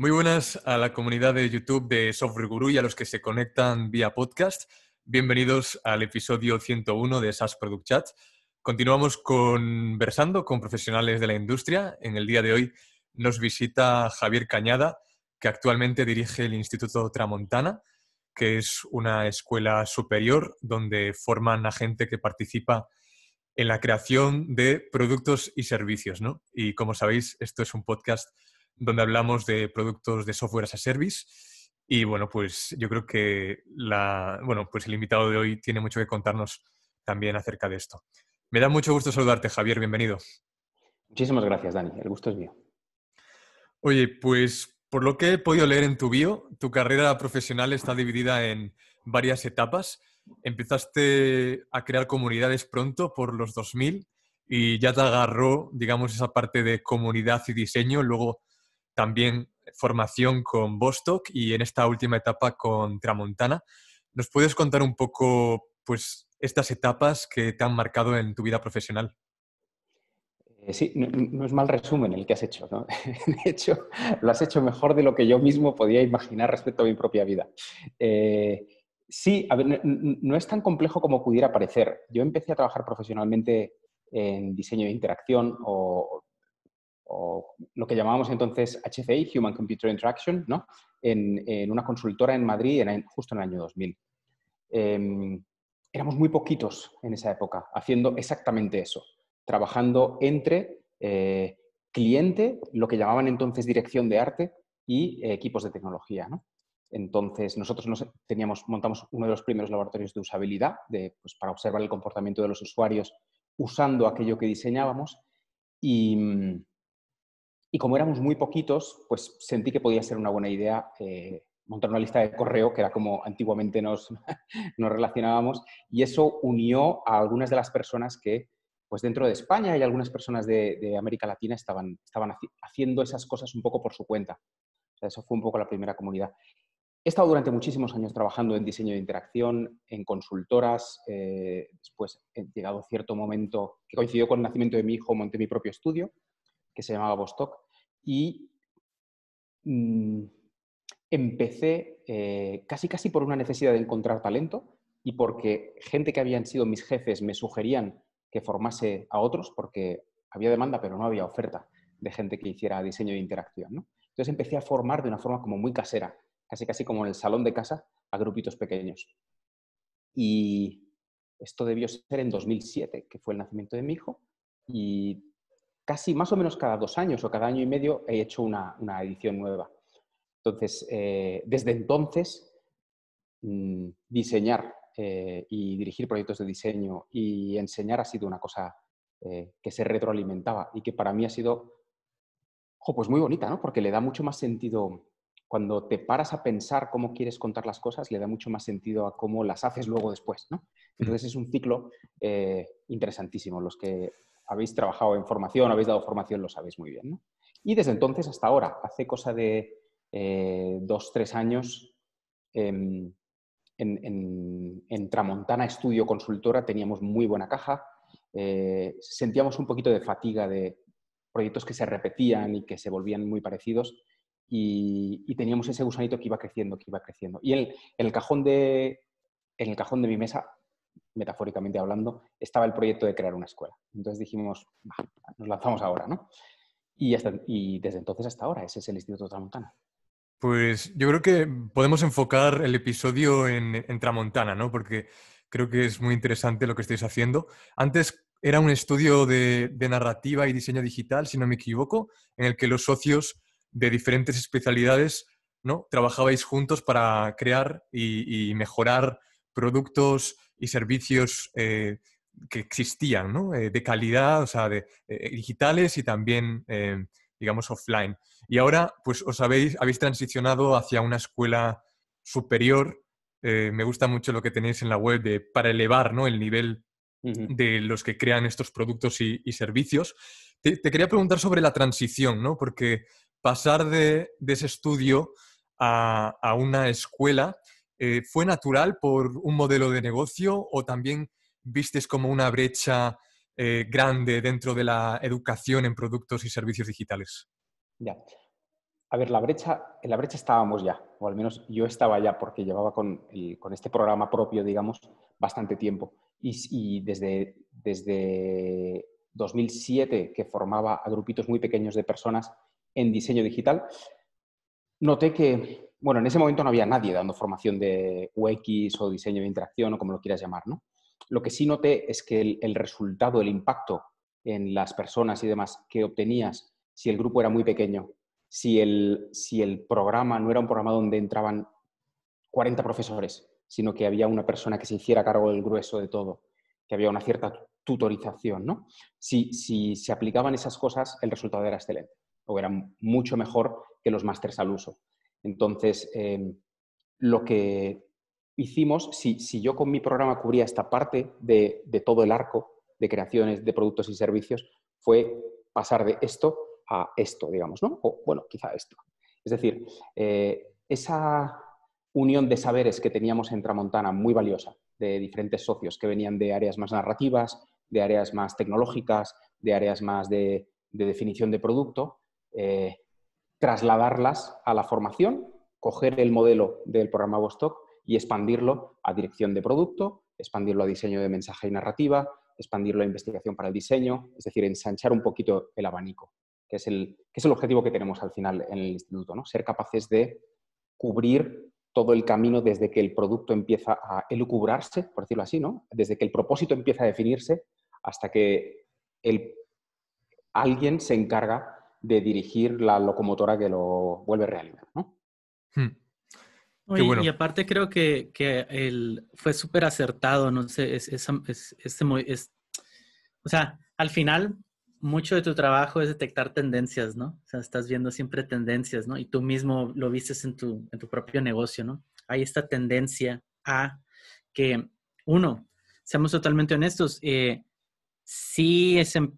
Muy buenas a la comunidad de YouTube de Software Guru y a los que se conectan vía podcast. Bienvenidos al episodio 101 de SaaS Product Chat. Continuamos conversando con profesionales de la industria. En el día de hoy nos visita Javier Cañada, que actualmente dirige el Instituto Tramontana, que es una escuela superior donde forman a gente que participa en la creación de productos y servicios. Y como sabéis, esto es un podcast donde hablamos de productos de software as a service. Y bueno, pues yo creo que la, bueno, pues el invitado de hoy tiene mucho que contarnos también acerca de esto. Me da mucho gusto saludarte, Javier, bienvenido. Muchísimas gracias, Dani, el gusto es mío. Oye, pues por lo que he podido leer en tu bio, tu carrera profesional está dividida en varias etapas. Empezaste a crear comunidades pronto, por los 2000, y ya te agarró, digamos, esa parte de comunidad y diseño, luego también formación con Bostock y en esta última etapa con Tramontana. ¿Nos puedes contar un poco pues, estas etapas que te han marcado en tu vida profesional? Eh, sí, no, es mal resumen el que has hecho. de hecho, lo has hecho mejor de lo que yo mismo podía imaginar respecto a mi propia vida. Eh, sí, a ver, no, es tan complejo como pudiera parecer. Yo empecé a trabajar profesionalmente en diseño de interacción o lo que llamábamos entonces HCI, Human Computer Interaction, ¿no? en, una consultora en Madrid justo en el año 2000. Em, éramos muy poquitos en esa época haciendo exactamente eso, trabajando entre eh, cliente, lo que llamaban entonces dirección de arte y eh, equipos de tecnología. Entonces, nosotros nos teníamos, montamos uno de los primeros laboratorios de usabilidad de, pues, para observar el comportamiento de los usuarios usando aquello que diseñábamos y mm, y como éramos muy poquitos, pues sentí que podía ser una buena idea eh, montar una lista de correo, que era como antiguamente nos, relacionábamos, y eso unió a algunas de las personas que, pues dentro de España y algunas personas de, América Latina estaban, estaban haciendo esas cosas un poco por su cuenta. eso fue un poco la primera comunidad. He estado durante muchísimos años trabajando en diseño de interacción, en consultoras. Eh, después, he llegado a cierto momento que coincidió con el nacimiento de mi hijo, monté mi propio estudio, que se llamaba Vostok, y mm, empecé eh, casi casi por una necesidad de encontrar talento y porque gente que habían sido mis jefes me sugerían que formase a otros porque había demanda pero no había oferta de gente que hiciera diseño de interacción. ¿no? Entonces empecé a formar de una forma como muy casera, casi casi como en el salón de casa a grupitos pequeños. Y esto debió ser en 2007, que fue el nacimiento de mi hijo, y casi más o menos cada dos años o cada año y medio he hecho una, edición nueva. Entonces, eh, desde entonces, mm, diseñar eh, y dirigir proyectos de diseño y enseñar ha sido una cosa eh, que se retroalimentaba y que para mí ha sido, pues muy bonita, ¿no? Porque le da mucho más sentido, cuando te paras a pensar cómo quieres contar las cosas, le da mucho más sentido a cómo las haces luego después, ¿no? Mm. Entonces es un ciclo interesantísimo los que, habéis trabajado en formación, habéis dado formación, lo sabéis muy bien. Y desde entonces hasta ahora, hace cosa de eh, dos, tres años, em, en, Tramontana Estudio Consultora teníamos muy buena caja, eh, sentíamos un poquito de fatiga de proyectos que se repetían y que se volvían muy parecidos y, teníamos ese gusanito que iba creciendo, que iba creciendo. Y el cajón de, en el cajón de mi mesa metafóricamente hablando, estaba el proyecto de crear una escuela. Entonces dijimos, nos lanzamos ahora, ¿no? Y, desde entonces hasta ahora, ese es el Instituto Tramontana. Pues yo creo que podemos enfocar el episodio en, Tramontana, Porque creo que es muy interesante lo que estáis haciendo. Antes era un estudio de, narrativa y diseño digital, si no me equivoco, en el que los socios de diferentes especialidades ¿no? trabajabais juntos para crear y mejorar productos, y servicios eh, que existían, ¿no? Eh, de calidad, o sea, de, eh, digitales y también, digamos, offline. Y ahora, pues, os habéis, habéis transicionado hacia una escuela superior. me gusta mucho lo que tenéis en la web para elevar ¿no? el nivel de los que crean estos productos y, servicios. Te, quería preguntar sobre la transición, ¿no? Porque pasar de, ese estudio a, a, una escuela eh, ¿fue natural por un modelo de negocio o también vistes como una brecha eh, grande dentro de la educación en productos y servicios digitales? Ya. A ver, la brecha, en la brecha estábamos ya, o al menos yo estaba ya, porque llevaba con, este programa propio, digamos, bastante tiempo. Y, desde, desde 2007 que formaba a grupitos muy pequeños de personas en diseño digital, noté que, bueno, en ese momento no había nadie dando formación de UX o diseño de interacción o como lo quieras llamar, ¿no? Lo que sí noté es que el, resultado, el impacto en las personas y demás que obtenías si el grupo era muy pequeño, si el, si el programa no era un programa donde entraban 40 profesores, sino que había una persona que se hiciera cargo del grueso de todo, que había una cierta tutorización, ¿no? Si, si se aplicaban esas cosas, el resultado era excelente, o era mucho mejor que los másters al uso. Entonces, em, lo que hicimos, si, yo con mi programa cubría esta parte de, todo el arco de creaciones de productos y servicios, fue pasar de esto a esto, digamos, ¿no? O bueno, quizá esto. Es decir, eh, esa unión de saberes que teníamos en Tramontana, muy valiosa, de diferentes socios que venían de áreas más narrativas, de áreas más tecnológicas, de áreas más de, definición de producto, eh, trasladarlas a la formación, coger el modelo del programa Vostok y expandirlo a dirección de producto, expandirlo a diseño de mensaje y narrativa, expandirlo a investigación para el diseño, es decir, ensanchar un poquito el abanico, que es el, que es el objetivo que tenemos al final en el instituto, ¿no? ser capaces de cubrir todo el camino desde que el producto empieza a elucubrarse, por decirlo así, desde que el propósito empieza a definirse hasta que alguien se encarga de dirigir la locomotora que lo vuelve realidad. ¿no? Hmm. Y aparte creo que, que el, fue súper acertado, no sé, es, este, es, o sea, al final mucho de tu trabajo es detectar tendencias, ¿no? O sea, estás viendo siempre tendencias, ¿no? Y tú mismo lo vistes en tu, en tu propio negocio, ¿no? Hay esta tendencia a que, uno, seamos totalmente honestos, eh, sí es, em,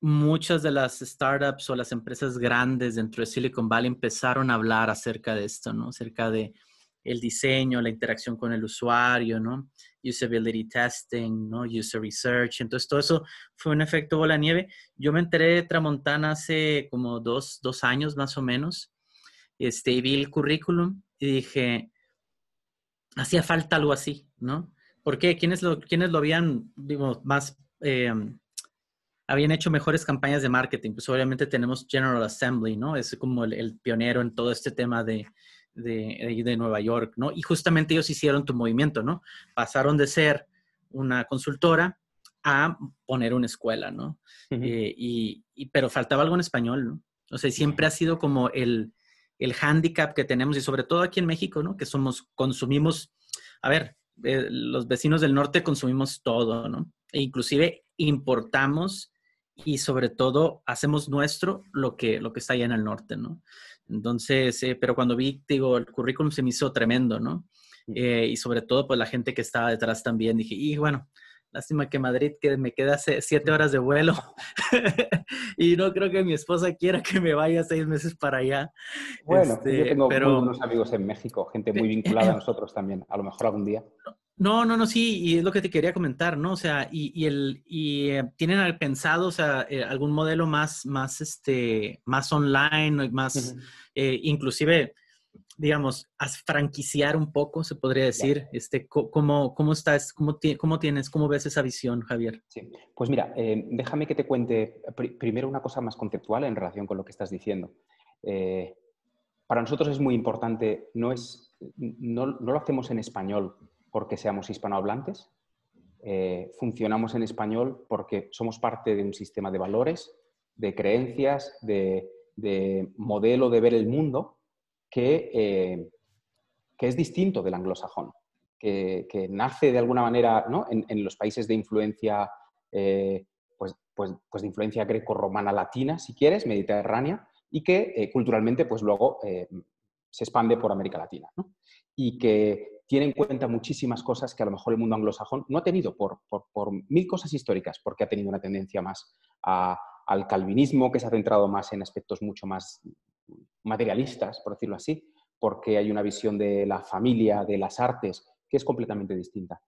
muchas de las startups o las empresas grandes dentro de Silicon Valley empezaron a hablar acerca de esto, ¿no? Acerca de el diseño, la interacción con el usuario, ¿no? Usability testing, ¿no? User research. Entonces, todo eso fue un efecto bola nieve. Yo me enteré de Tramontana hace como dos, dos años más o menos. Este, y vi el currículum y dije, hacía falta algo así, ¿no? ¿Por qué? ¿Quiénes lo, habían, digo, más em, habían hecho mejores campañas de marketing. Pues obviamente tenemos General Assembly, ¿no? Es como el, pionero en todo este tema de, de, Nueva York, ¿no? Y justamente ellos hicieron tu movimiento, ¿no? Pasaron de ser una consultora a poner una escuela, ¿no? Eh, y, pero faltaba algo en español, ¿no? O sea, siempre ha sido como el, el hándicap que tenemos y sobre todo aquí en México, ¿no? Que somos, consumimos, a ver, eh, los vecinos del norte consumimos todo, ¿no? E inclusive importamos y sobre todo hacemos nuestro lo que, lo que está allá en el norte, ¿no? Entonces, eh, pero cuando vi, digo, el currículum se me hizo tremendo, ¿no? Mm. Eh, y sobre todo, pues la gente que estaba detrás también, dije, y bueno, lástima que Madrid que me queda siete mm. horas de vuelo y no creo que mi esposa quiera que me vaya seis meses para allá. Bueno, yo este, tengo pero... amigos en México, gente muy vinculada a nosotros también, a lo mejor algún día. No, no, no, sí, y es lo que te quería comentar, ¿no? O sea, y, el, y eh, tienen pensado, eh, algún modelo más, más, este, más online, más, eh, inclusive, digamos, franquiciar un poco, se podría decir, este, cómo, cómo estás, cómo, cómo, tienes, cómo ves esa visión, Javier. Sí, pues mira, déjame que te cuente primero una cosa más conceptual en relación con lo que estás diciendo. para nosotros es muy importante, no es, no, no lo hacemos en español porque seamos hispanohablantes, eh, funcionamos en español porque somos parte de un sistema de valores, de creencias, de, modelo de ver el mundo que, eh, que es distinto del anglosajón, que, nace de alguna manera ¿no? en, los países de influencia, eh, pues, pues, pues, de influencia greco-romana latina, si quieres, mediterránea, y que culturalmente pues luego se expande por América Latina. Y que tiene en cuenta muchísimas cosas que a lo mejor el mundo anglosajón no ha tenido por, mil cosas históricas, porque ha tenido una tendencia más al calvinismo, que se ha centrado más en aspectos mucho más materialistas, por decirlo así, porque hay una visión de la familia, de las artes, que es completamente distinta.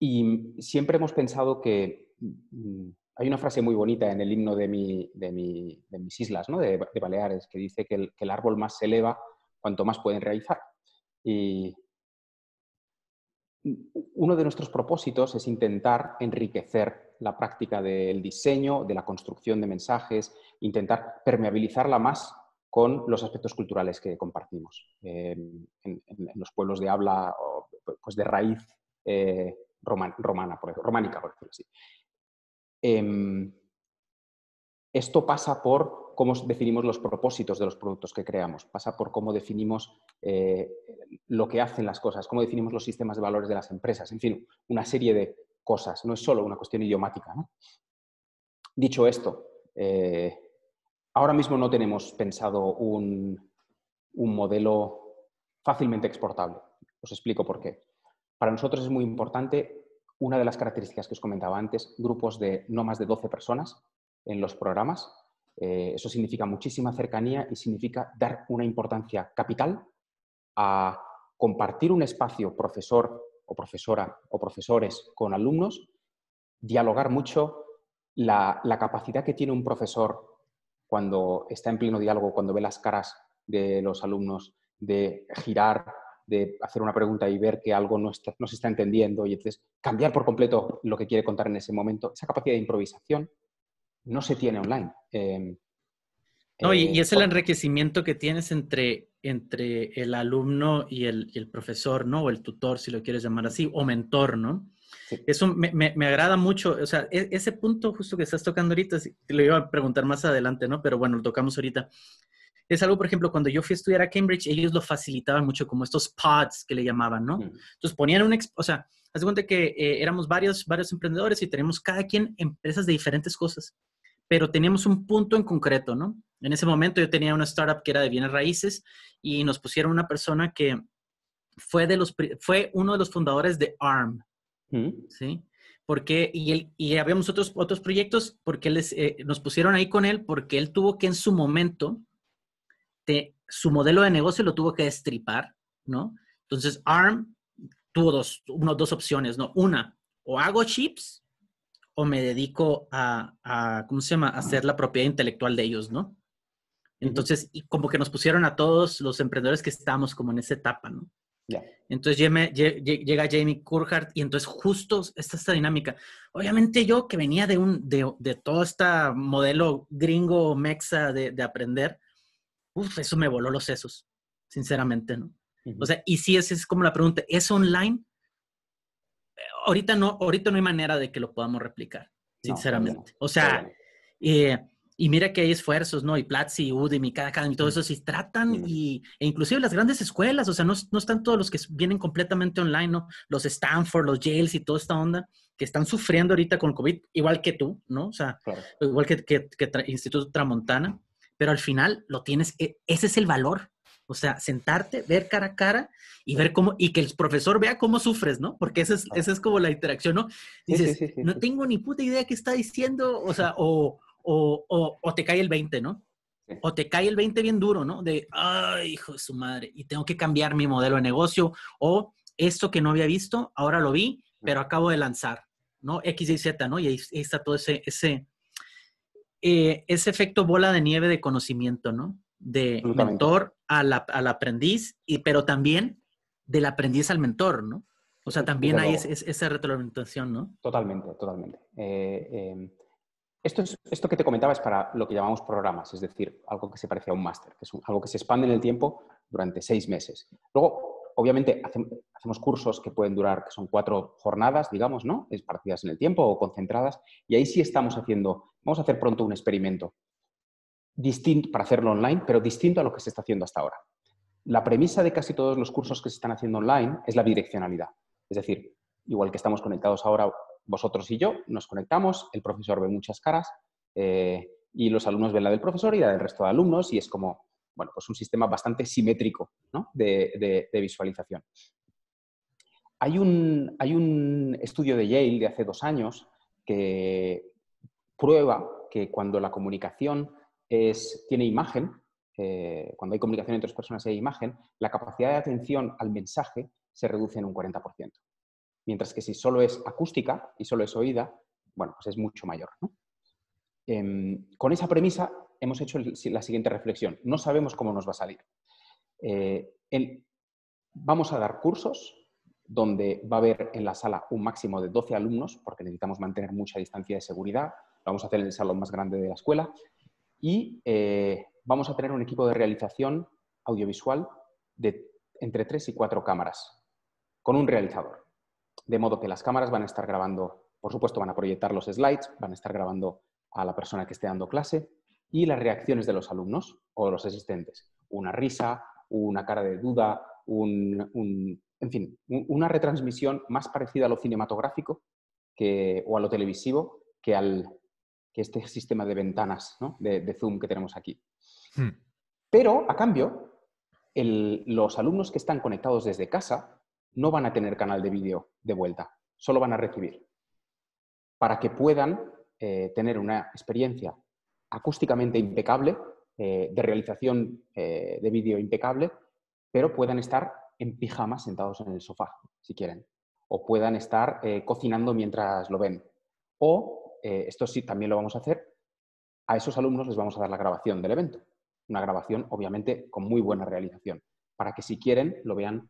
Y siempre hemos pensado que mm, hay una frase muy bonita en el himno de, mis islas, de, Baleares, que dice que el, que el, árbol más se eleva cuanto más pueden realizar. Y, uno de nuestros propósitos es intentar enriquecer la práctica del diseño, de la construcción de mensajes, intentar permeabilizarla más con los aspectos culturales que compartimos. Eh, en, los pueblos de habla pues de raíz eh, romana, románica, por decirlo em, esto pasa por cómo definimos los propósitos de los productos que creamos, pasa por cómo definimos eh, lo que hacen las cosas, cómo definimos los sistemas de valores de las empresas, en fin, una serie de cosas, no es solo una cuestión idiomática. Dicho esto, eh, ahora mismo no tenemos pensado un, un modelo fácilmente exportable. Os explico por qué. Para nosotros es muy importante una de las características que os comentaba antes, grupos de no más de 12 personas, en los programas. Eh, eso significa muchísima cercanía y significa dar una importancia capital a compartir un espacio profesor o profesora o profesores con alumnos, dialogar mucho, la, capacidad que tiene un profesor cuando está en pleno diálogo, cuando ve las caras de los alumnos, de girar, de hacer una pregunta y ver que algo no, no, se está entendiendo y entonces cambiar por completo lo que quiere contar en ese momento, esa capacidad de improvisación, no se tiene online. Em, no, y, eh, es el enriquecimiento que tienes entre, entre el alumno y el, profesor, ¿no? O el tutor, si lo quieres llamar así, o mentor, ¿no? Eso me, agrada mucho. O sea, e, ese punto justo que estás tocando ahorita, lo iba a preguntar más adelante, ¿no? Pero bueno, lo tocamos ahorita. Es algo, por ejemplo, cuando yo fui a estudiar a Cambridge, ellos lo facilitaban mucho, como estos pods que le llamaban, ¿no? Mm. Entonces ponían un, o sea, haz de cuenta que eh, éramos varios, varios emprendedores y tenemos cada quien empresas de diferentes cosas pero teníamos un punto en concreto, ¿no? En ese momento yo tenía una startup que era de bienes raíces y nos pusieron una persona que fue, de los, fue uno de los fundadores de ARM, mm. ¿sí? Porque, y, él, habíamos otros, otros proyectos porque les, eh, nos pusieron ahí con él porque él tuvo que en su momento, te, su modelo de negocio lo tuvo que destripar, ¿no? Entonces ARM tuvo dos, dos opciones, ¿no? Una, o hago chips o me dedico a, a, ¿cómo se llama?, a hacer la propiedad intelectual de ellos, ¿no? Entonces, como que nos pusieron a todos los emprendedores que estamos como en esa etapa, ¿no? Entonces llega Jamie Curhart y entonces justo está esta dinámica. Obviamente yo que venía de, un, de, de todo este modelo gringo mexa de, aprender, uf, eso me voló los sesos, sinceramente, ¿no? O sea, y sí, esa es como la pregunta, ¿es online? ahorita no, ahorita no hay manera de que lo podamos replicar, sinceramente. O sea, eh, y mira que hay esfuerzos, ¿no? Y Platzi, Udemy, cada y todo eso sí tratan y, e inclusive las grandes escuelas, o sea, no, no, están todos los que vienen completamente online, ¿no? Los Stanford, los Yale y toda esta onda que están sufriendo ahorita con COVID, igual que tú, ¿no? O sea, igual que, que, Instituto Tramontana, pero al final lo tienes, e, ese es el valor, o sea, sentarte, ver cara a cara y ver cómo, y que el profesor vea cómo sufres, ¿no? Porque esa es, ah. como la interacción, ¿no? Dices, no tengo ni puta idea qué está diciendo, o sea, o, te cae el 20, ¿no? O te cae el 20 bien duro, ¿no? De, ay, hijo de su madre, y tengo que cambiar mi modelo de negocio, o esto que no había visto, ahora lo vi, pero acabo de lanzar, ¿no? X y Z, ¿no? Y ahí, está todo ese, ese, eh, ese efecto bola de nieve de conocimiento, ¿no? De mentor, al, aprendiz, y, pero también del aprendiz al mentor, ¿no? O sea, también hay esa retroalimentación, ¿no? Totalmente, totalmente. Eh, em, esto, es, esto que te comentaba es para lo que llamamos programas, es decir, algo que se parece a un máster, que es algo que se expande en el tiempo durante seis meses. Luego, obviamente, hacemos cursos que pueden durar, que son cuatro jornadas, digamos, ¿no? Esparcidas en el tiempo o concentradas, y ahí sí estamos haciendo, vamos a hacer pronto un experimento distinto, para hacerlo online, pero distinto a lo que se está haciendo hasta ahora. La premisa de casi todos los cursos que se están haciendo online es la direccionalidad. Es decir, igual que estamos conectados ahora vosotros y yo, nos conectamos, el profesor ve muchas caras eh, y los alumnos ven la del profesor y la del resto de alumnos y es como, bueno, pues un sistema bastante simétrico de, visualización. Hay un, hay un estudio de Yale de hace dos años que prueba que cuando la comunicación tiene imagen, eh, cuando hay comunicación entre dos personas y hay imagen, la capacidad de atención al mensaje se reduce en un 40%. Mientras que si solo es acústica y solo es oída, bueno, pues es mucho mayor. Em, con esa premisa hemos hecho la siguiente reflexión. No sabemos cómo nos va a salir. Eh, vamos a dar cursos donde va a haber en la sala un máximo de 12 alumnos, porque necesitamos mantener mucha distancia de seguridad. vamos a hacer en el salón más grande de la escuela. Y eh, vamos a tener un equipo de realización audiovisual de entre tres y cuatro cámaras, con un realizador. De modo que las cámaras van a estar grabando, por supuesto, van a proyectar los slides, van a estar grabando a la persona que esté dando clase y las reacciones de los alumnos o los asistentes. Una risa, una cara de duda, en fin, una retransmisión más parecida a lo cinematográfico que, o a lo televisivo que al que este sistema de ventanas ¿no? de, Zoom que tenemos aquí. Hmm. Pero, a cambio, los alumnos que están conectados desde casa no van a tener canal de vídeo de vuelta, solo van a recibir. Para que puedan eh, tener una experiencia acústicamente impecable, eh, de realización eh, de vídeo impecable, pero puedan estar en pijamas sentados en el sofá, si quieren, o puedan estar cocinando mientras lo ven, o eh, esto sí también lo vamos a hacer, a esos alumnos les vamos a dar la grabación del evento. Una grabación, obviamente, con muy buena realización, para que si quieren lo vean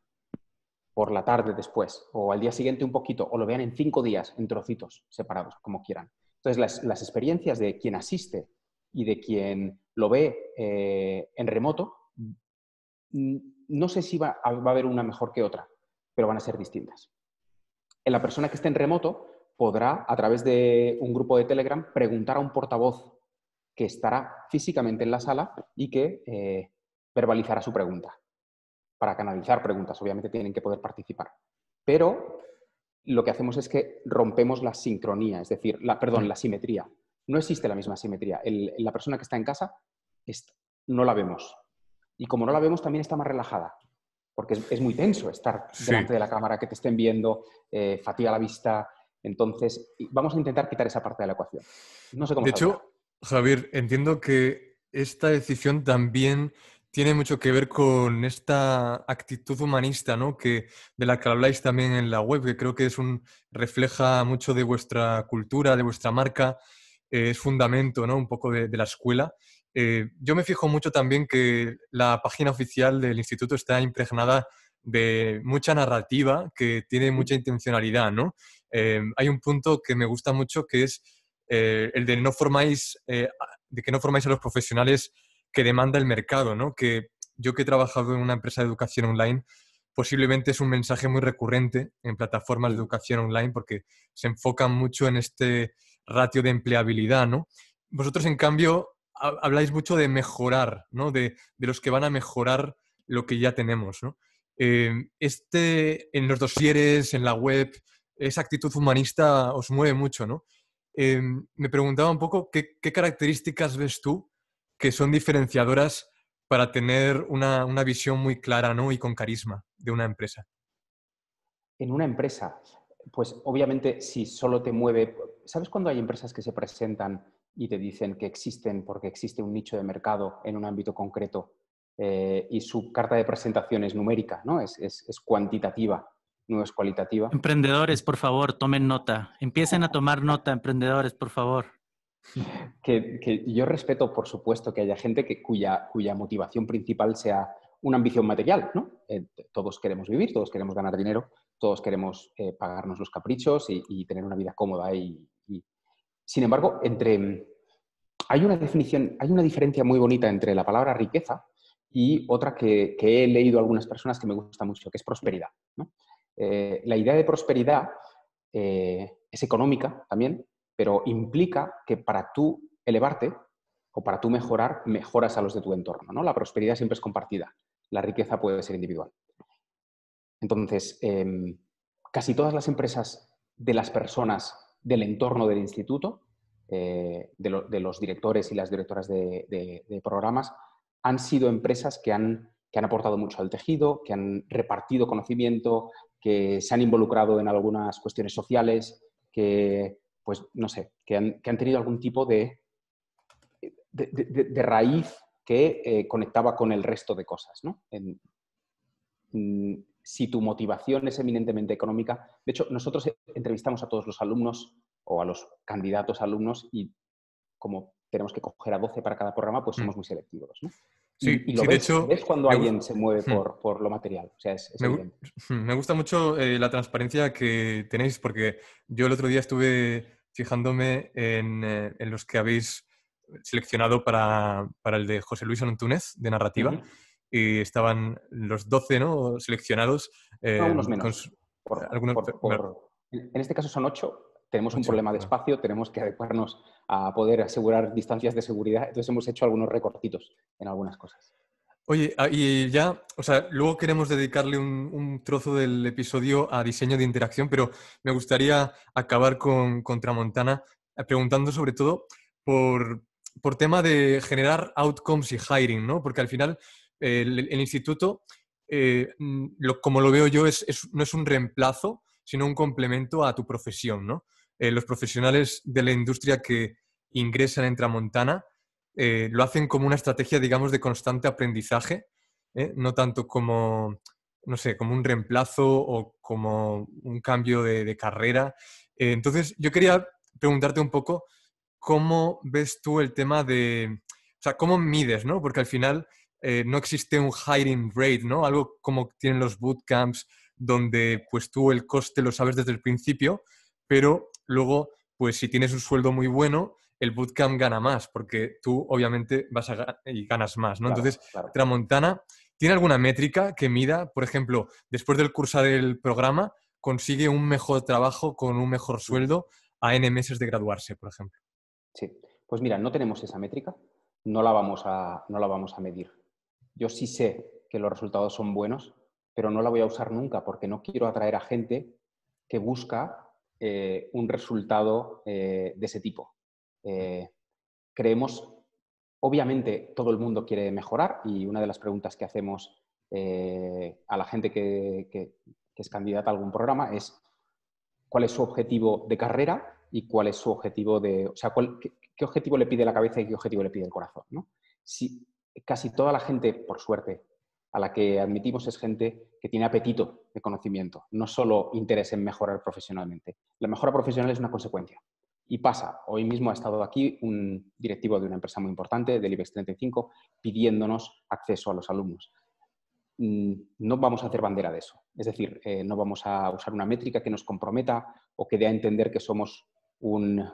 por la tarde después, o al día siguiente un poquito, o lo vean en cinco días, en trocitos separados, como quieran. Entonces, las, experiencias de quien asiste y de quien lo ve eh, en remoto, mm, no sé si va va a haber una mejor que otra, pero van a ser distintas. En la persona que esté en remoto, podrá, a través de un grupo de Telegram, preguntar a un portavoz que estará físicamente en la sala y que eh, verbalizará su pregunta. Para canalizar preguntas, obviamente tienen que poder participar. Pero lo que hacemos es que rompemos la sincronía, es decir, la, perdón, mm. la simetría. No existe la misma simetría. la persona que está en casa no la vemos. Y como no la vemos, también está más relajada, porque es, muy tenso estar delante de la cámara, que te estén viendo, eh, fatiga la vista, entonces, vamos a intentar quitar esa parte de la ecuación. De hecho, Javier, entiendo que esta decisión también tiene mucho que ver con esta actitud humanista, ¿no? Que, de la que habláis también en la web, que creo que es un refleja mucho de vuestra cultura, de vuestra marca, eh, es fundamento, ¿no? Un poco de, la escuela. Eh, yo me fijo mucho también que la página oficial del instituto está impregnada de mucha narrativa que tiene mucha intencionalidad, ¿no? Eh, hay un punto que me gusta mucho que es eh, el de eh, de que no formáis a los profesionales que demanda el mercado, ¿no? Que yo que he trabajado en una empresa de educación online, posiblemente es un mensaje muy recurrente en plataformas de educación online porque se enfocan mucho en este ratio de empleabilidad, ¿no? Vosotros, en cambio, habláis mucho de mejorar, ¿no? De, los que van a mejorar lo que ya tenemos, este, en los dosieres, en la web, esa actitud humanista os mueve mucho, ¿no? Em, me preguntaba un poco qué, características ves tú que son diferenciadoras para tener una, visión muy clara y con carisma de una empresa. En una empresa, pues obviamente si solo te mueve, ¿sabes cuando hay empresas que se presentan y te dicen que existen porque existe un nicho de mercado en un ámbito concreto eh, y su carta de presentación es numérica, ¿no? es cuantitativa? no es cualitativa. Emprendedores, por favor, tomen nota. Empiecen a tomar nota, emprendedores, por favor. Que, yo respeto, por supuesto, que haya gente que, cuya, motivación principal sea una ambición material, ¿no? Eh, todos queremos vivir, todos queremos ganar dinero, todos queremos eh, pagarnos los caprichos y, tener una vida cómoda. Y, Sin embargo, entre... hay una definición, hay una diferencia muy bonita entre la palabra riqueza y otra que, he leído a algunas personas que me gusta mucho, que es prosperidad. ¿no? Eh, la idea de prosperidad eh, es económica también, pero implica que para tú elevarte o para tú mejorar, mejoras a los de tu entorno. ¿no? La prosperidad siempre es compartida, la riqueza puede ser individual. Entonces, em, casi todas las empresas de las personas del entorno del instituto, eh, de, los directores y las directoras de, programas, han sido empresas que han, que han, aportado mucho al tejido, que han repartido conocimiento, que se han involucrado en algunas cuestiones sociales, que, pues, no sé, que han, tenido algún tipo de, de, raíz que eh, conectaba con el resto de cosas. ¿no? Mm, si tu motivación es eminentemente económica, de hecho, nosotros entrevistamos a todos los alumnos o a los candidatos alumnos y como tenemos que coger a 12 para cada programa, pues mm. somos muy selectivos. ¿no? Sí, y, de hecho, cuando alguien se mueve por, lo material. me, gusta mucho eh, la transparencia que tenéis, porque yo el otro día estuve fijándome en, eh, los que habéis seleccionado para, el de José Luis Antúnez, de narrativa, y estaban los 12 ¿no? seleccionados. Eh, menos. en este caso son 8, tenemos un problema de espacio, tenemos que adecuarnos a poder asegurar distancias de seguridad, entonces hemos hecho algunos recortitos en algunas cosas. Oye, ah, y ya, o sea, luego queremos dedicarle un, trozo del episodio a diseño de interacción, pero me gustaría acabar con, Tramontana eh, preguntando sobre todo por, tema de generar outcomes y hiring, ¿no? Porque al final el, instituto, eh, mm, como lo veo yo, no es un reemplazo, sino un complemento a tu profesión, ¿no? Eh, los profesionales de la industria que ingresan en Tramontana eh, lo hacen como una estrategia, digamos, de constante aprendizaje, ¿eh? no tanto como, no sé, como un reemplazo o como un cambio de, de carrera. entonces, yo quería preguntarte un poco cómo ves tú el tema de, o sea, cómo mides, ¿no? Porque al final no existe un hiring rate, ¿no? Algo como tienen los bootcamps, donde pues tú el coste lo sabes desde el principio, pero Luego, pues si tienes un sueldo muy bueno, el bootcamp gana más, porque tú obviamente vas a y ganas más, ¿no? Entonces, Tramontana, ¿tiene alguna métrica que mida, por ejemplo, después del cursar el programa, consigue un mejor trabajo con un mejor sueldo a N meses de graduarse, por ejemplo? Sí, pues mira, no tenemos esa métrica, no la vamos a, no la vamos a medir. Yo sí sé que los resultados son buenos, pero no la voy a usar nunca porque no quiero atraer a gente que busca eh, un resultado eh, de ese tipo. Eh, creemos, obviamente, todo el mundo quiere mejorar y una de las preguntas que hacemos a la gente que, es candidata a algún programa es cuál es su objetivo de carrera y cuál es su objetivo de, o sea, qué, objetivo le pide la cabeza y qué objetivo le pide el corazón. Si casi toda la gente, por suerte, a la que admitimos es gente que tiene apetito de conocimiento, no solo interés en mejorar profesionalmente. La mejora profesional es una consecuencia y pasa. Hoy mismo ha estado aquí un directivo de una empresa muy importante, del IBEX 35, pidiéndonos acceso a los alumnos. Mm, no vamos a hacer bandera de eso. Es decir, eh, no vamos a usar una métrica que nos comprometa o que dé a entender que somos un...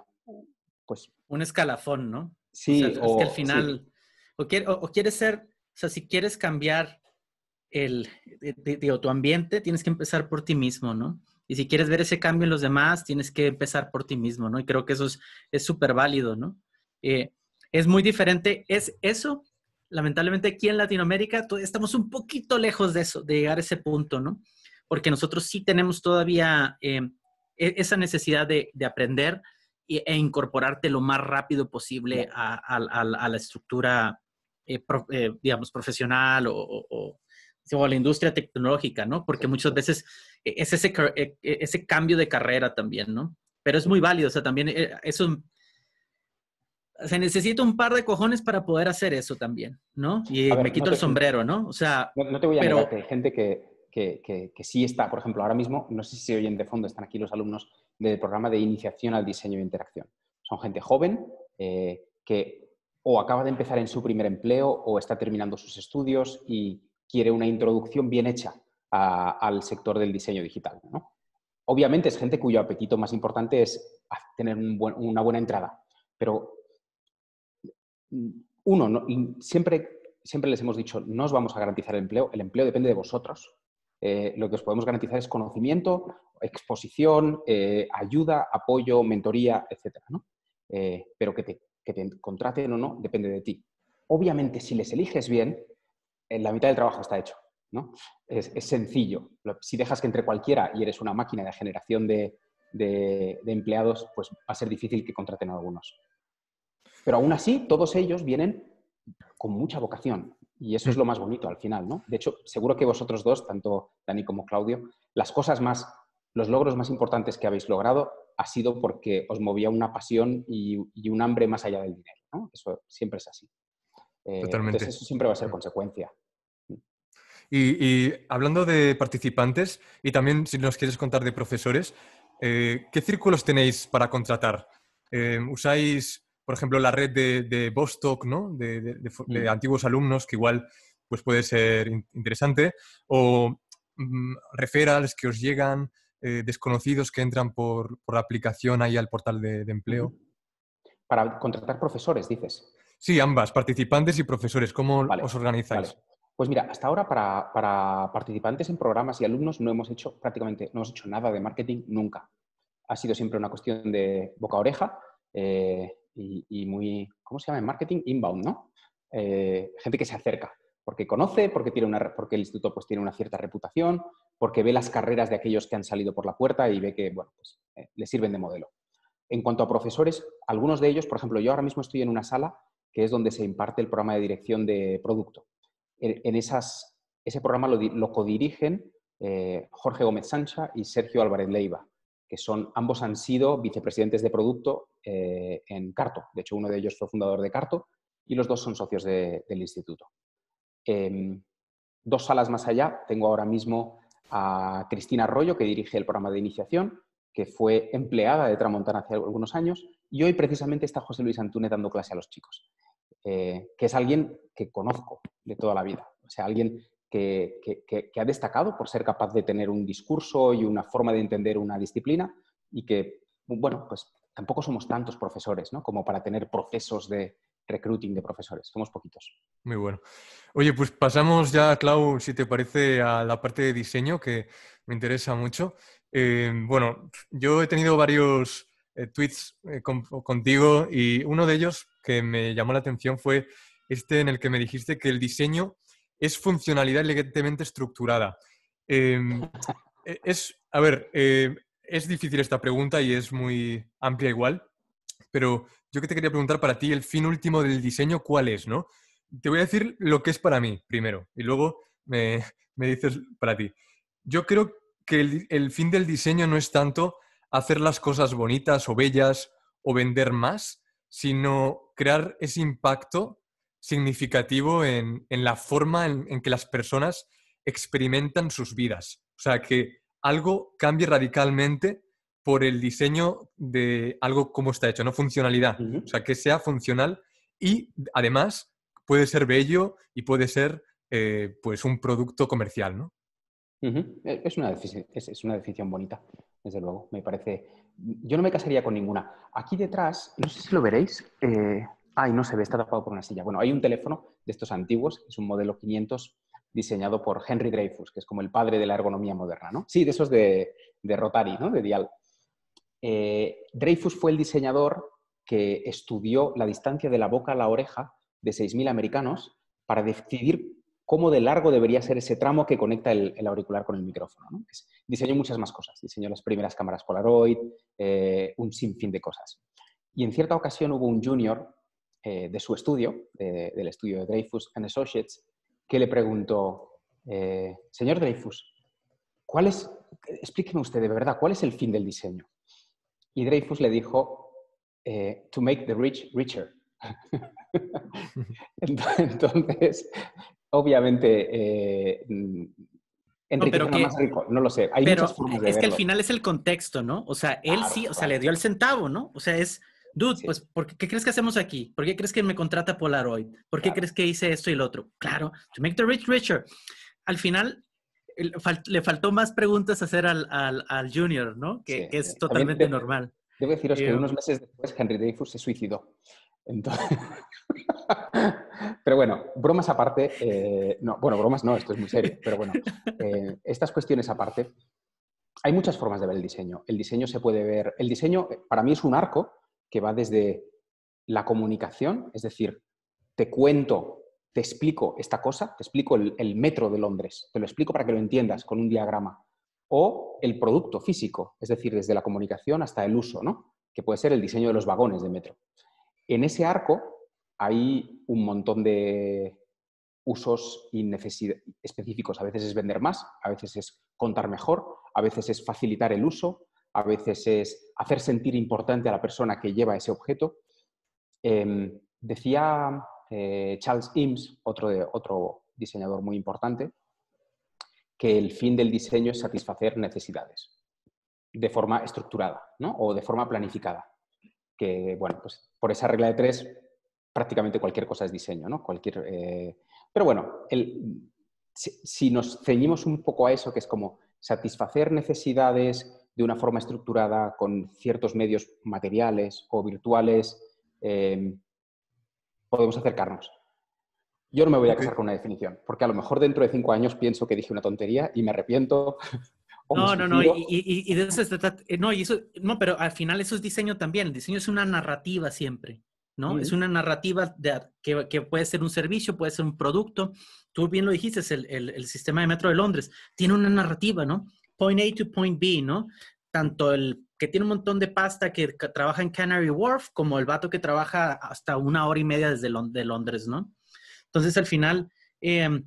Pues, un escalafón, ¿no? Sí. es al final... O, quiere, o quieres ser... O sea, si quieres cambiar el, digo, tu ambiente, tienes que empezar por ti mismo, ¿no? Y si quieres ver ese cambio en los demás, tienes que empezar por ti mismo, ¿no? Y creo que eso es súper válido, ¿no? Eh, es muy diferente, es eso, lamentablemente aquí en Latinoamérica estamos un poquito lejos de eso, de llegar a ese punto, ¿no? Porque nosotros sí tenemos todavía eh, e, esa necesidad de, aprender e, incorporarte lo más rápido posible a, la estructura, eh, digamos, profesional o o la industria tecnológica, ¿no? Porque muchas veces e-, es e-, ese, cambio de carrera también, ¿no? Pero es muy válido, o sea, también eh, eso... Se necesita un par de cojones para poder hacer eso también, ¿no? Y me quito el sombrero, ¿no? O sea... No, te voy a pero, hay gente que, sí está, por ejemplo, ahora mismo, no sé si se oyen de fondo, están aquí los alumnos del programa de iniciación al diseño e interacción. Son gente joven eh, que o acaba de empezar en su primer empleo o está terminando sus estudios y quiere una introducción bien hecha al sector del diseño digital. Obviamente es gente cuyo apetito más importante es tener una buena entrada, pero mm, uno, siempre, siempre les hemos dicho, no os vamos a garantizar el empleo, el empleo depende de vosotros. Eh, lo que os podemos garantizar es conocimiento, exposición, eh, ayuda, apoyo, mentoría, etc. Eh, pero que te contraten o no depende de ti. Obviamente, si les eliges bien, la mitad del trabajo está hecho. ¿no? Es, sencillo. Si dejas que entre cualquiera y eres una máquina de generación de, empleados, pues va a ser difícil que contraten a algunos. Pero aún así, todos ellos vienen con mucha vocación. Y eso es lo más bonito al final, ¿no? De hecho, seguro que vosotros dos, tanto Dani como Claudio, las cosas más, los logros más importantes que habéis logrado ha sido porque os movía una pasión y, un hambre más allá del dinero, Eso siempre es así. Eh, Totalmente. Entonces eso siempre va a ser consecuencia. Mm. Y, hablando de participantes, y también si nos quieres contar de profesores, eh, ¿qué círculos tenéis para contratar? Eh, ¿Usáis, por ejemplo, la red de, de Bostock, ¿no? de, mm. antiguos alumnos, que igual pues puede ser interesante? ¿O mm, referrals que os llegan, desconocidos que entran por, por, la aplicación ahí al portal de, empleo? Para contratar profesores, dices. Sí, ambas, participantes y profesores. ¿Cómo os organizáis? Pues mira, hasta ahora para, participantes en programas y alumnos no hemos hecho prácticamente, no hemos hecho nada de marketing nunca. Ha sido siempre una cuestión de boca a oreja eh, y, muy, ¿cómo se llama marketing? Inbound, ¿no? Eh, gente que se acerca, porque conoce, porque, tiene una, porque el instituto pues, tiene una cierta reputación, porque ve las carreras de aquellos que han salido por la puerta y ve que, bueno, pues eh, le sirven de modelo. En cuanto a profesores, algunos de ellos, por ejemplo, yo ahora mismo estoy en una sala que es donde se imparte el programa de dirección de producto. En, ese programa lo, codirigen eh, Jorge Gómez Sancha y Sergio Álvarez Leiva, que son, ambos han sido vicepresidentes de producto eh, en Carto. De hecho, uno de ellos fue fundador de Carto y los dos son socios del instituto. Em, dos salas más allá, tengo ahora mismo a Cristina Arroyo, que dirige el programa de iniciación, que fue empleada de Tramontana hace algunos años y hoy precisamente está José Luis Antúnez dando clase a los chicos, eh, que es alguien que conozco de toda la vida, o sea, alguien que, ha destacado por ser capaz de tener un discurso y una forma de entender una disciplina y que, bueno, pues tampoco somos tantos profesores, ¿no? Como para tener procesos de recruiting de profesores, somos poquitos. Muy bueno. Oye, pues pasamos ya, Clau, si te parece, a la parte de diseño que me interesa mucho. Eh, bueno, yo he tenido varios eh, tweets eh, contigo y uno de ellos que me llamó la atención fue este en el que me dijiste que el diseño es funcionalidad elegantemente estructurada. Em, e, es, a ver, eh, es difícil esta pregunta y es muy amplia igual, pero yo que te quería preguntar para ti el fin último del diseño, ¿cuál es, no? Te voy a decir lo que es para mí primero y luego me, me dices para ti. Yo creo que el fin del diseño no es tanto hacer las cosas bonitas o bellas o vender más, sino crear ese impacto significativo en, la forma en, que las personas experimentan sus vidas. O sea, que algo cambie radicalmente por el diseño de algo como está hecho, no funcionalidad. O sea, que sea funcional y además puede ser bello y puede ser eh, pues un producto comercial, ¿no? Eh, es, una es, definición bonita, desde luego. Me parece. Yo no me casaría con ninguna. Aquí detrás, no sé si lo veréis. Eh, ay, no se ve, está tapado por una silla. Bueno, hay un teléfono de estos antiguos, es un modelo 500 diseñado por Henry Dreyfus, que es como el padre de la ergonomía moderna, ¿no? Sí, de esos de, Rotary, ¿no? De Dial. Eh, Dreyfus fue el diseñador que estudió la distancia de la boca a la oreja de 6.000 americanos para decidir cómo de largo debería ser ese tramo que conecta el, auricular con el micrófono. Diseñó muchas más cosas. Diseñó las primeras cámaras Polaroid, eh, un sinfín de cosas. Y en cierta ocasión hubo un junior eh, de su estudio, del estudio de Dreyfus Associates, que le preguntó, eh, señor Dreyfus, ¿cuál es, explíqueme usted de verdad, cuál es el fin del diseño? Y Dreyfus le dijo, to make the rich richer. Entonces, obviamente eh, más rico, no lo sé. pero es que al final es el contexto, ¿no? O sea, él sí, o sea, le dio el centavo, ¿no? O sea, es, dude, pues, qué, crees que hacemos aquí? ¿Por qué crees que me contrata Polaroid? ¿Por qué crees que hice esto y lo otro? Claro, to make the rich richer. Al final, le faltó más preguntas hacer al, Junior, ¿no? Que, es totalmente normal. Debo deciros que unos meses después Henry Dreyfus se suicidó. Entonces... pero bueno, bromas aparte, eh, no, bueno, bromas no, esto es muy serio, pero bueno, eh, estas cuestiones aparte, hay muchas formas de ver el diseño. El diseño se puede ver, el diseño eh, para mí es un arco que va desde la comunicación, es decir, te cuento, te explico esta cosa, te explico el, el metro de Londres, te lo explico para que lo entiendas con un diagrama, o el producto físico, es decir, desde la comunicación hasta el uso, ¿no? que puede ser el diseño de los vagones de metro. En ese arco hay un montón de usos específicos. A veces es vender más, a veces es contar mejor, a veces es facilitar el uso, a veces es hacer sentir importante a la persona que lleva ese objeto. Em, decía eh, Charles Eames, otro, otro diseñador muy importante, que el fin del diseño es satisfacer necesidades de forma estructurada o de forma planificada que, bueno, pues por esa regla de tres, prácticamente cualquier cosa es diseño, ¿no? Cualquier, eh, Pero bueno, el... si, nos ceñimos un poco a eso, que es como satisfacer necesidades de una forma estructurada con ciertos medios materiales o virtuales, eh, podemos acercarnos. Yo no me voy a casar con una definición, porque a lo mejor dentro de cinco años pienso que dije una tontería y me arrepiento No, no, no, y, no, pero al final eso es diseño también, el diseño es una narrativa siempre, ¿no? Es una narrativa que, puede ser un servicio, puede ser un producto, tú bien lo dijiste, el, el, sistema de metro de Londres tiene una narrativa, ¿no? Point A to point B, ¿no? Tanto el que tiene un montón de pasta que, trabaja en Canary Wharf como el vato que trabaja hasta una hora y media desde Londres, ¿no? Entonces al final... Em,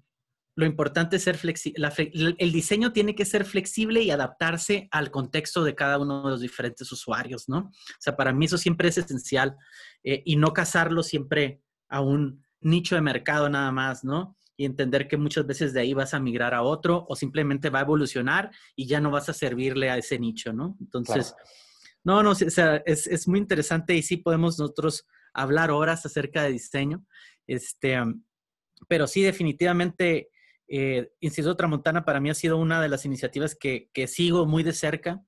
lo importante es ser flexible. el diseño tiene que ser flexible y adaptarse al contexto de cada uno de los diferentes usuarios, ¿no? O sea, para mí eso siempre es esencial eh, y no casarlo siempre a un nicho de mercado nada más, ¿no? Y entender que muchas veces de ahí vas a migrar a otro o simplemente va a evolucionar y ya no vas a servirle a ese nicho, ¿no? Entonces, no, no, o sea, es, es, muy interesante y sí podemos nosotros hablar horas acerca de diseño, este, pero sí definitivamente eh, Instituto Tramontana para mí ha sido una de las iniciativas que, sigo muy de cerca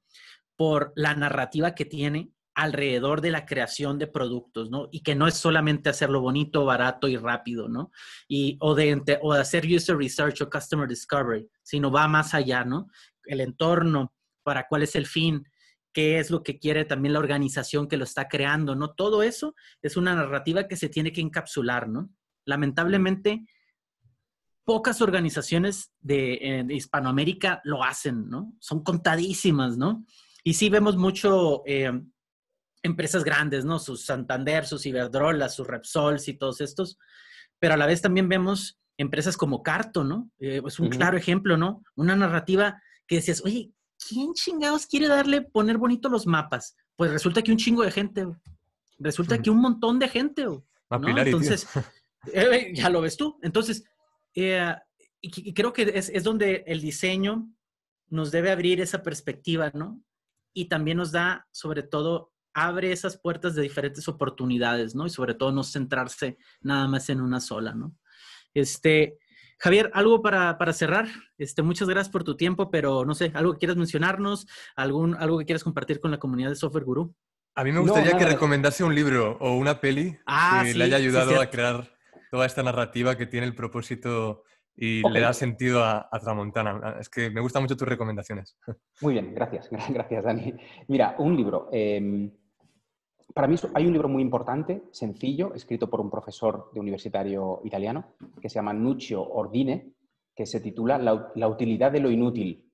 por la narrativa que tiene alrededor de la creación de productos, ¿no? Y que no es solamente hacerlo bonito, barato y rápido, ¿no? Y, o, de, o de hacer user research o customer discovery, sino va más allá, ¿no? El entorno, para cuál es el fin, qué es lo que quiere también la organización que lo está creando, ¿no? Todo eso es una narrativa que se tiene que encapsular, ¿no? Lamentablemente, pocas organizaciones eh, de, Hispanoamérica lo hacen, ¿no? Son contadísimas, ¿no? Y sí vemos mucho eh, empresas grandes, ¿no? Sus Santander, sus Iberdrola, sus Repsols y todos estos, pero a la vez también vemos empresas como Carto, ¿no? Eh, es un claro ejemplo, ¿no? Una narrativa que decías, oye, ¿quién chingados quiere darle, poner bonito los mapas? Pues resulta que un chingo de gente, resulta que un montón de gente, Entonces, ya lo ves tú. Entonces, eh, y, creo que es, es, donde el diseño nos debe abrir esa perspectiva, ¿no? Y también nos da, sobre todo, abre esas puertas de diferentes oportunidades, ¿no? Y sobre todo no centrarse nada más en una sola, ¿no? Este, Javier, algo para, para cerrar. Este, muchas gracias por tu tiempo, pero no sé, algo que quieras mencionarnos, algún, algo que quieras compartir con la comunidad de Software Guru. A mí me gustaría que recomendase un libro o una peli ah, que le haya ayudado a crear toda esta narrativa que tiene el propósito y le da sentido a, Tramontana. Ah, es que me gustan mucho tus recomendaciones. Muy bien, gracias, gracias Dani. Mira, un libro. Em, para mí hay un libro muy importante, sencillo, escrito por un profesor de universitario italiano, que se llama Nuccio Ordine, que se titula La, utilidad de lo inútil,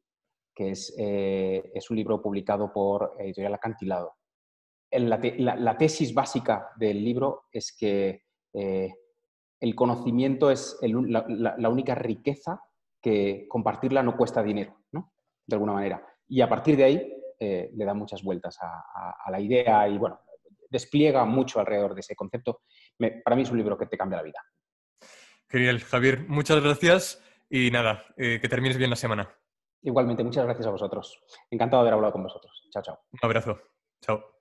que eh, es, un libro publicado por Editorial Acantilado. La, tesis básica del libro es que eh, el conocimiento es la, única riqueza que compartirla no cuesta dinero, ¿no? De alguna manera. Y a partir de ahí eh, le da muchas vueltas a, la idea y, bueno, despliega mucho alrededor de ese concepto. para mí es un libro que te cambia la vida. Genial, Javier. Muchas gracias y nada, eh, que termines bien la semana. Igualmente, muchas gracias a vosotros. Encantado de haber hablado con vosotros. Chao, chao. Un abrazo. Chao.